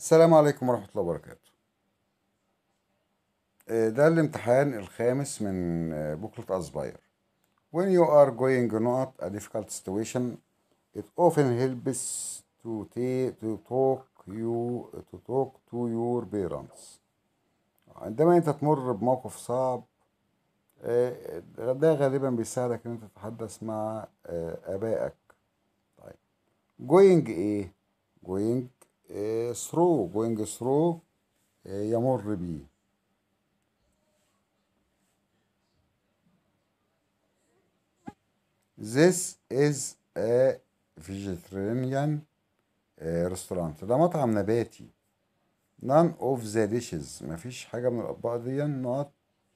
السلام عليكم ورحمة الله وبركاته آه، ده الامتحان الخامس من آه، بوكلة أصبير When you are going not a difficult situation it often helps to, to talk you to talk to your parents عندما انت تمر بموقف صعب آه، ده غالبا بيساعدك ان انت تتحدث مع ابائك طيب going ايه going ثرو جوينج ثرو يمر اه، بيه This is a vegetarian اه، restaurant ده مطعم نباتي none of the dishes مفيش حاجة من الأطباق دي not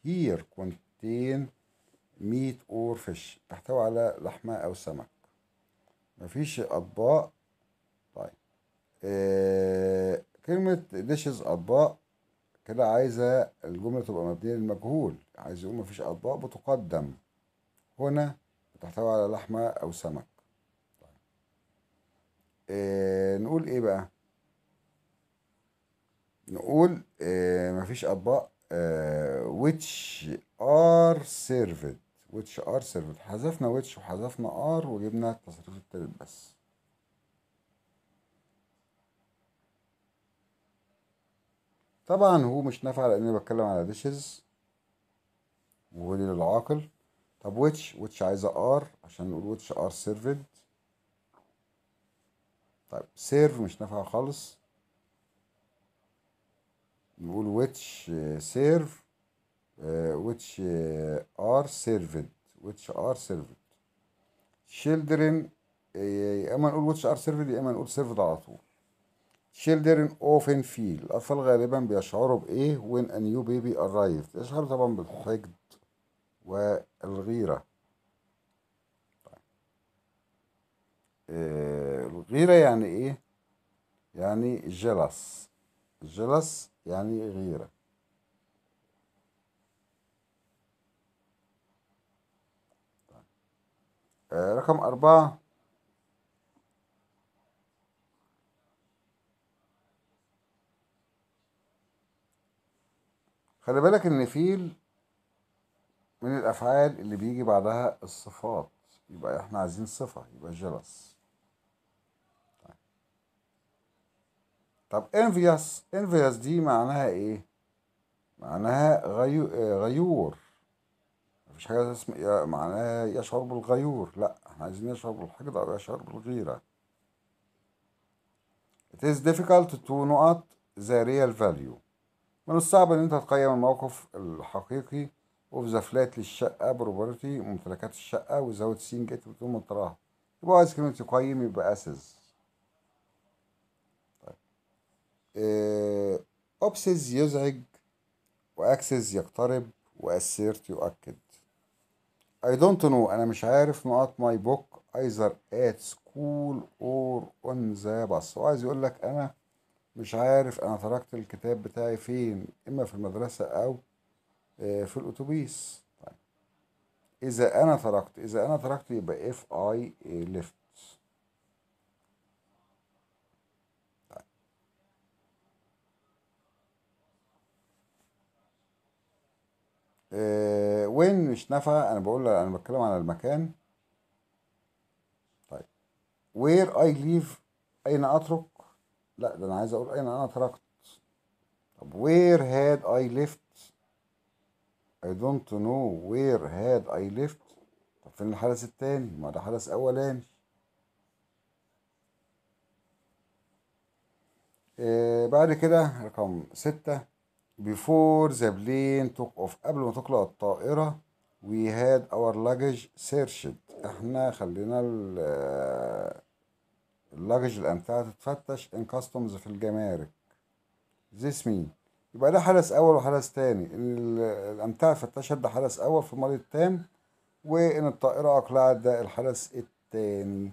here contain meat or fish تحتوي على لحمة أو سمك مفيش أطباق آه، كلمة ديشز أطباق كده عايزة الجملة تبقى مبنية للمجهول عايز يقول مفيش أطباق بتقدم هنا بتحتوي على لحمة أو سمك آه، نقول إيه بقى نقول آه، مفيش أطباق which are served which are served حذفنا which وحذفنا are وجبنا التصريف التالت بس طبعا هو مش نافع لان انا بتكلم على ديشز وهولي للعاقل طب ويتش ويتش عايزه ار عشان نقول ويتش ار سيرفد طيب سيرف مش نافع خالص نقول ويتش سيرف ويتش ار سيرفد ويتش ار سيرفد شيلدرن يا اما نقول ويتش ار سيرفد يا اما نقول سيرفد على طول children often feel الأطفال غالبا بيشعروا بإيه when a new baby arrived يشعروا طبعا بالحقد والغيرة آه، الغيرة يعني إيه؟ يعني jealous jealous يعني غيرة آه، رقم أربعة خلي بالك ان فيل من الافعال اللي بيجي بعدها الصفات يبقى احنا عايزين صفه يبقى جلس طب انفياس انفياس دي معناها ايه معناها غيو... غيور مفيش حاجه اسمها معناها يشعر بالغيور لا احنا عايزين يشعر بالحقد او يشعر بالغيره It is difficult to not the real value من الصعب ان انت تقيم الموقف الحقيقي اوف ذا فلات للشقه بروبرتي ممتلكات الشقه وزود سين ات بتقول تراها يبقى عايز كلمه يقيم يبقى اسز طيب اوبسز آه، يزعج واكسز يقترب واسيرت يؤكد I don't know أنا مش عارف نقاط ماي بوك either at school or on the bus وعايز يقول لك أنا مش عارف انا تركت الكتاب بتاعي فين اما في المدرسة او آه، في الاتوبيس طيب. اذا انا تركت اذا انا تركت يبقى if I left طيب. آه، وين مش نفع انا بقول انا بتكلم على المكان طيب وير اي ليف اين اترك لا ده انا عايز اقول انا انا تركت طب وير هاد اي ليفت I don't know where had I left طب فين الحدث التاني ما ده حدث اولاني آه بعد كده رقم ستة before the plane took off قبل ما تقلع الطائرة we had our luggage searched احنا خلينا اللاجج الأمتعة تتفتش إن كاستمز في الجمارك ذيس مين يبقى ده حدث أول وحدث تاني إن الأمتعة فتشت ده حدث أول في الماضي التام وإن الطائرة أقلعت ده الحدث التاني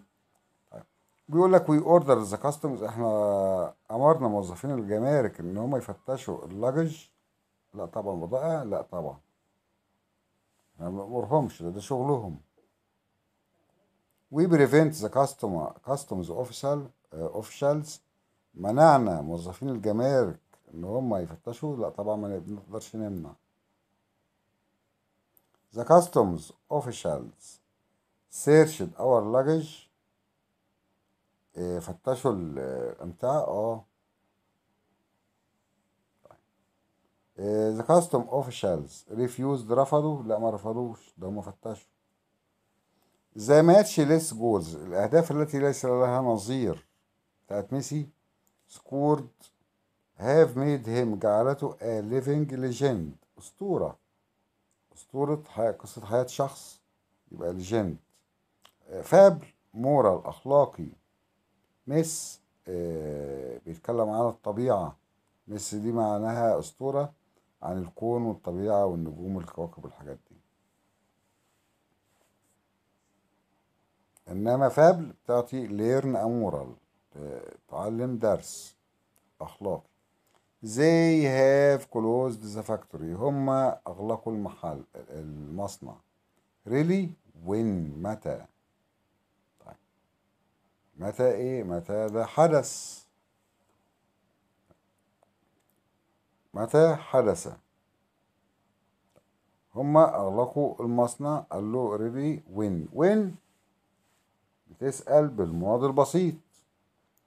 طيب. بيقول لك وي اوردر ذا كاستمز احنا امرنا موظفين الجمارك ان هم يفتشوا اللاجج لا طبعا بضائع لا طبعا ما بنامرهمش ده, ده شغلهم We prevent the customer customs official uh, officials منعنا موظفين الجمارك ان هم يفتشوا لا طبعا ما نقدرش نمنع The customs officials searched our luggage uh, فتشوا الامتعاء اه the customs officials refused رفضوا لا ما رفضوش ده هم فتشوا زي ماتش ليس جولز الأهداف التي ليس لها نظير بتاعت ميسي سكورد هاف ميد هيم جعلته a living legend أسطورة أسطورة حياة قصة حياة شخص يبقى ليجند فابل مورال اخلاقي مس آه بيتكلم عن الطبيعة مس دي معناها أسطورة عن الكون والطبيعة والنجوم والكواكب والحاجات دي انما فابل بتعطي ليرن امورال تعلم درس اخلاقي they have closed the factory هما اغلقوا المحل المصنع really وين متى طيب. متى ايه متى ده حدث متى حدث هما اغلقوا المصنع قال له really وين وين تسأل بالماضي البسيط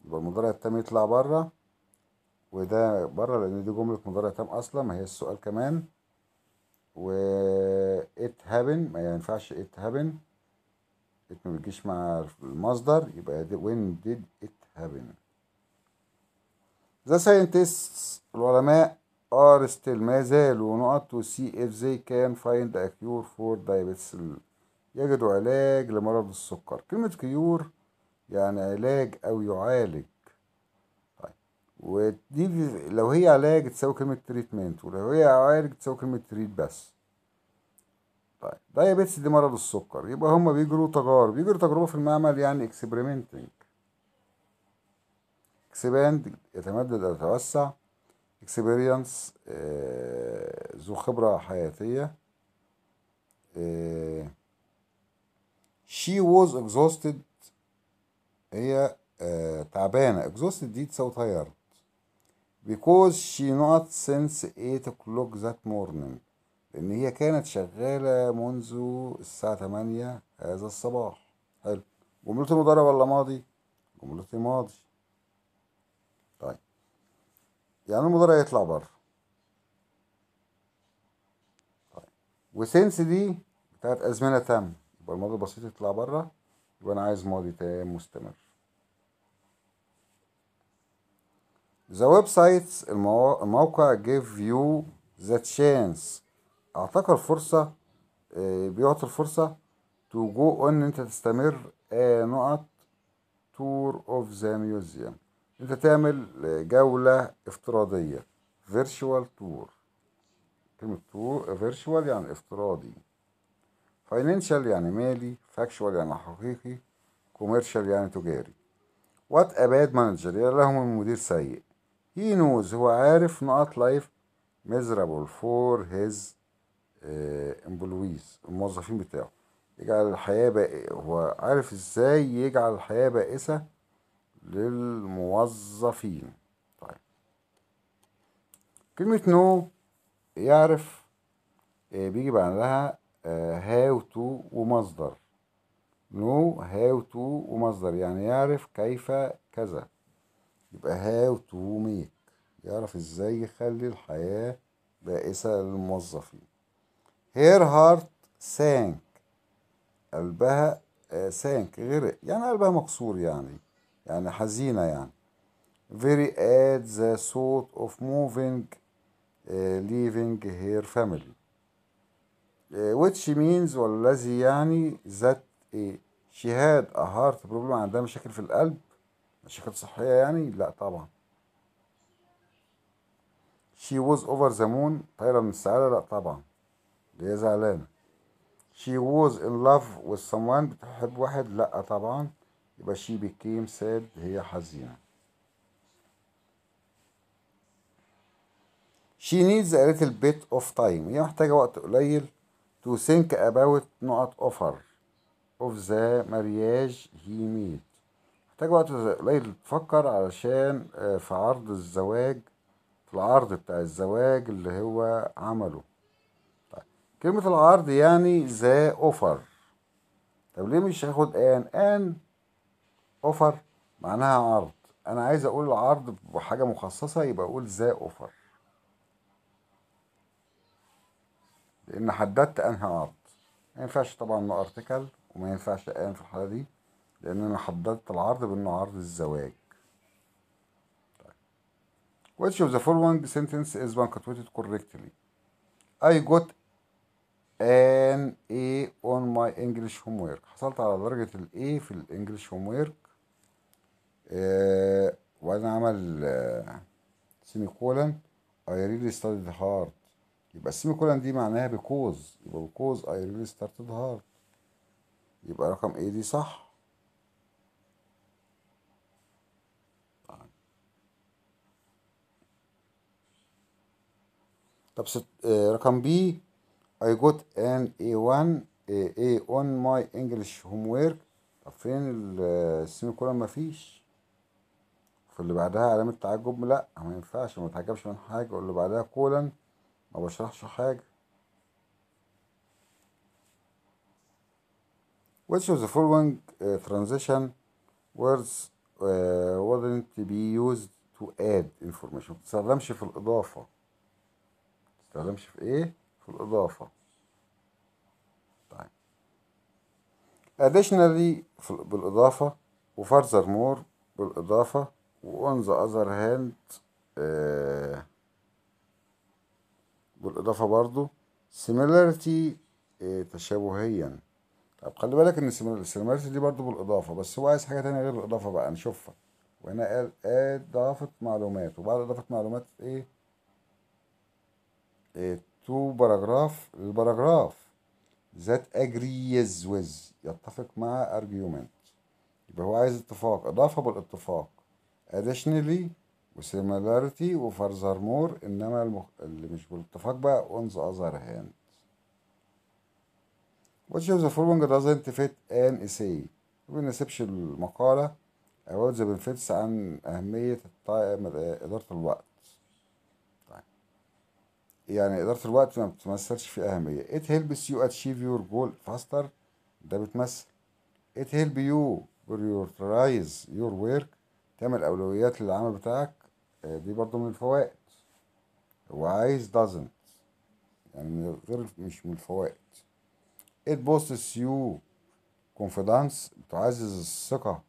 يبقى المضارع التام يطلع بره وده بره لأن دي جملة مضارع تام أصلا ما هي السؤال كمان و it happen ما ينفعش it happen it ما بتجيش مع المصدر يبقى when did it happen The scientists العلماء are still ما زالوا نقط to see if they can find a cure for diabetes يجدوا علاج لمرض السكر كلمة كيور يعني علاج أو يعالج طيب ودي لو هي علاج تساوي كلمة تريتمنت ولو هي علاج تساوي كلمة تريت بس طيب دايابيتس دي مرض السكر يبقى هما بيجروا تجارب يجروا تجربة في المعمل يعني اكسبيرمنتنج اكسباند يتمدد أو يتوسع اكسبيرينس آه، ذو خبرة حياتية آه she was exhausted هي آه، تعبانة exhausted دي تساوي tired because she not since 8 o'clock that morning لأن هي كانت شغالة منذ الساعة 8 هذا الصباح حلو جملتي مضارع ولا ماضي؟ جملتي ماضي طيب يعني المضارع يطلع بره طيب وسنس دي بتاعت أزمنة تامة يبقى الماضي البسيط يطلع بره يبقى انا عايز ماضي تام مستمر The websites الموقع give you the chance اعطاك الفرصة آه، بيعطي الفرصة to go on ان انت تستمر آه، نقط tour of the museum انت تعمل آه، جولة افتراضية virtual tour كلمة tour virtual يعني افتراضي فاينانشال يعني مالي فاكشوال يعني حقيقي كوميرشال يعني تجاري وات اباد مانجر يعني لهم المدير سيء هي نوز هو عارف نقط لايف ميزرابل فور هيز امبلويز الموظفين بتاعه يجعل الحياة هو عارف ازاي يجعل الحياة بائسة للموظفين طيب كلمة نو يعرف آه، بيجي بعدها هاو آه، تو ومصدر نو هاو تو ومصدر يعني يعرف كيف كذا يبقى هاو تو ميك يعرف ازاي يخلي الحياة بائسة للموظفين هير هارت سانك قلبها سانك آه، غرق يعني قلبها مكسور يعني يعني حزينة يعني very at the thought of moving uh, leaving her family آه، which means والذي يعني that a had a heart problem يعني عندها مشاكل في القلب مشاكل صحية يعني لا طبعا she was over the moon طايرة من السعادة لا طبعا دي هي زعلانة she was in love with someone بتحب واحد لا طبعا يبقى she became sad هي حزينة she needs a little bit of time هي محتاجة وقت قليل to think about نقط offer of the marriage he made محتاج وقت قليل تفكر علشان آه، في عرض الزواج في العرض بتاع الزواج اللي هو عمله طيب. كلمة العرض يعني the offer طب ليه مش هاخد ان ان اوفر معناها عرض انا عايز اقول العرض بحاجة مخصصة يبقى اقول ذا اوفر لان حددت انهي عرض ما ينفعش طبعا نو ارتكل وما ينفعش ان في الحاله دي لان انا حددت العرض بانه عرض الزواج Which of the following sentence is punctuated correctly? I got an A on my English homework. حصلت على درجة ال A في ال English homework. وانا آه، وبعدين عمل آه، semicolon. سيمي كولن I really studied hard. يبقى السيمي كولن دي معناها بكوز يبقى بكوز اي ريلي ستارتد هارد يبقى رقم ايه دي صح طب ست آه، رقم بي I got an A1 A on آه، my English homework طب فين آه، السيمي كولن مفيش فاللي بعدها علامة تعجب لا ما ينفعش ما تعجبش من حاجة واللي بعدها كولن ما بشرحش حاجة which of the following uh, transition words uh, wouldn't be used to add information ما تستخدمش في الإضافة ما تستخدمش في إيه؟ في الإضافة طيب additionally في بالإضافة و furthermore بالإضافة و on the other hand بالاضافه برضو similarity آه، تشابهيا طب خلي بالك ان السيميلاريتي دي برضو بالاضافه بس هو عايز حاجه تانية غير الاضافه بقى نشوفها وهنا قال اضافه معلومات وبعد اضافه معلومات ايه, إيه تو باراجراف الباراجراف ذات اجريز ويز يتفق مع ارجيومنت يبقى هو عايز اتفاق اضافه بالاتفاق additionally وسيميلاريتي مور انما المخ... اللي مش بالاتفاق بقى on the other hand which of the following doesn't fit an essay ما بيناسبش المقالة about the benefits عن أهمية إدارة الوقت طيب. يعني إدارة الوقت ما بتمثلش في أهمية it helps you achieve your goal faster ده بتمثل it helps you prioritize your work تعمل أولويات للعمل بتاعك آه، دي برضو من الفوائد وعايز doesn't يعني من غير مش من الفوائد it boosts you confidence بتعزز الثقة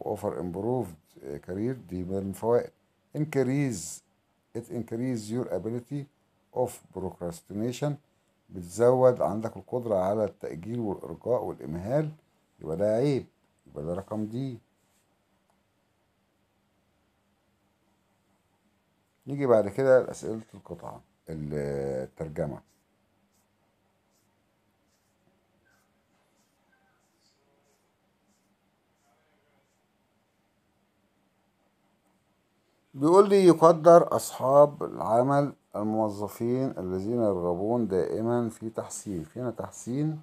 offer improved آه، career دي من الفوائد increase it increase your ability of procrastination بتزود عندك القدرة على التأجيل والإرجاء والإمهال يبقى ده عيب يبقى ده رقم دي نيجي بعد كده لأسئلة القطعة الترجمة بيقول لي يقدر أصحاب العمل الموظفين الذين يرغبون دائما في تحسين فينا تحسين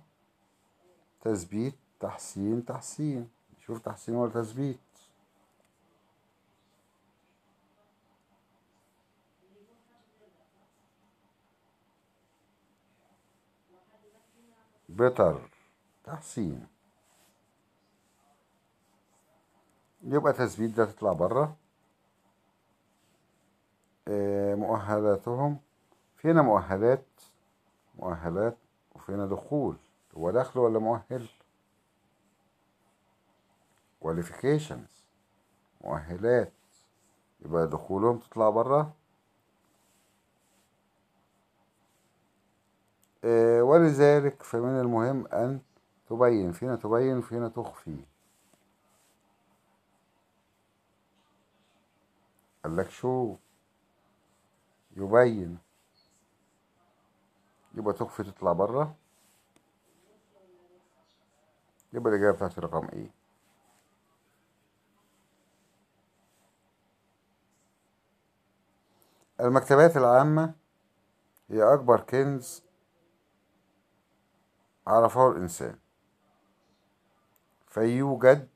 تثبيت تحسين تحسين شوف تحسين ولا تثبيت بيتر تحسين يبقى تثبيت ده تطلع بره آه، مؤهلاتهم فينا مؤهلات مؤهلات وفينا دخول هو دخل ولا مؤهل كواليفيكيشنز مؤهلات يبقى دخولهم تطلع بره آه، ولذلك فمن المهم أن تبين فينا تبين فينا تخفي قال لك شو يبين يبقى تخفي تطلع بره يبقى الإجابة بتاعت رقم إيه المكتبات العامة هي أكبر كنز عرفه الإنسان فيوجد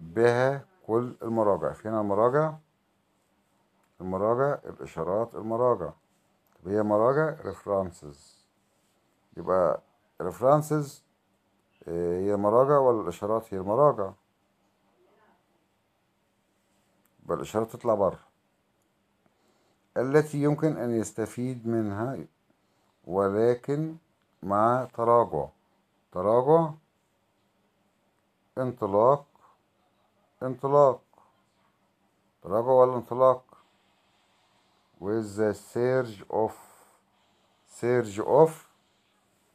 بها كل المراجع فينا المراجع المراجع الإشارات المراجع طب هي مراجع ريفرانسز يبقى ريفرانسز آه، هي مراجع ولا الإشارات هي المراجع يبقى الإشارات تطلع بره التي يمكن أن يستفيد منها ولكن مع تراجع تراجع انطلاق انطلاق تراجع ولا انطلاق with the surge of surge of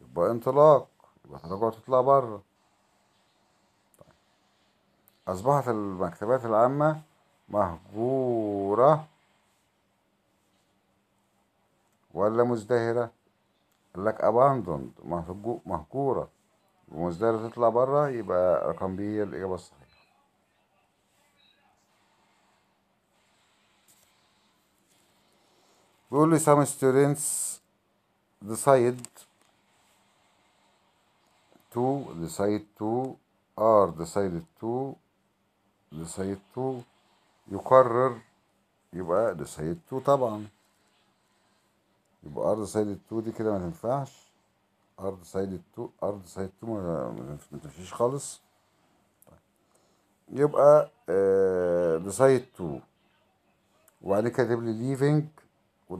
يبقى انطلاق يبقى تراجع تطلع بره أصبحت المكتبات العامة مهجورة ولا مزدهرة؟ قال لك abandoned مهجورة ومزدهرة تطلع بره يبقى رقم ب هي الإجابة الصحيحة بيقول لي some students decide to decide to are decided to decide to يقرر يبقى decide to طبعا يبقى are decided to دي كده ما تنفعش ارض سيد التو ارض سيد التو ما تمشيش خالص يبقى لسايد آه، 2 وبعدين كاتب لي ليفنج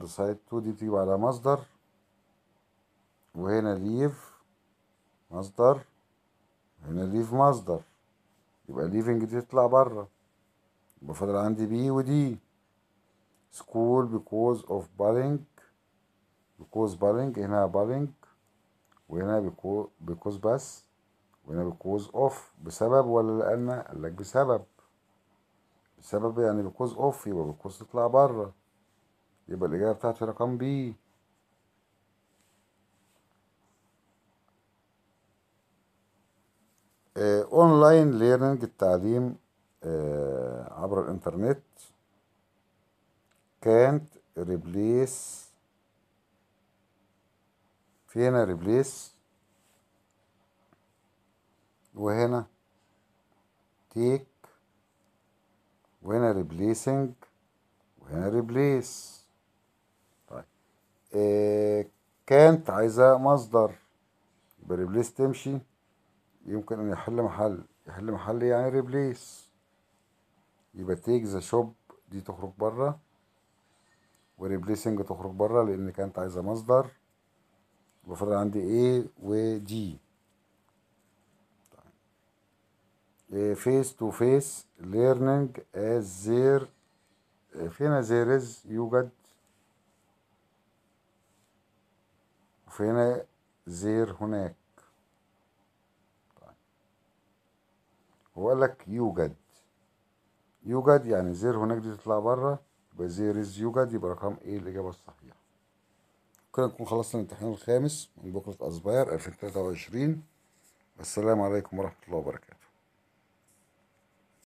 سايد 2 دي بتيجي على مصدر وهنا ليف مصدر هنا ليف مصدر يبقى ليفنج دي تطلع بره يبقى فاضل عندي بي ودي سكول بيكوز اوف بالينج بيكوز بالينج هنا بالينج وهنا بيكوز بس وهنا بيكوز اوف بسبب ولا لان قال لك بسبب بسبب يعني بيكوز اوف يبقى بيكوز تطلع بره يبقى الاجابه بتاعتي رقم بي اونلاين ليرنينج التعليم آه، عبر الانترنت كانت ريبليس في هنا ريبليس وهنا تيك وهنا ريبليسنج وهنا ريبليس طيب إيه كانت عايزة مصدر يبقى ريبليس تمشي يمكن ان يحل محل يحل محل يعني ريبليس يبقى تيك ذا شوب دي تخرج بره وريبليسنج تخرج بره لان كانت عايزه مصدر بفرغ عندي A و D فيس تو فيس ليرنينج از زير فينا زير از يوجد وفينا زير هناك طيب. هو لك يوجد يوجد يعني زير هناك دي تطلع بره يبقى زير از يوجد يبقى رقم ايه الاجابه الصحيحه كده نكون خلصنا الامتحان الخامس من بكرة أسباير 2023 والسلام عليكم ورحمة الله وبركاته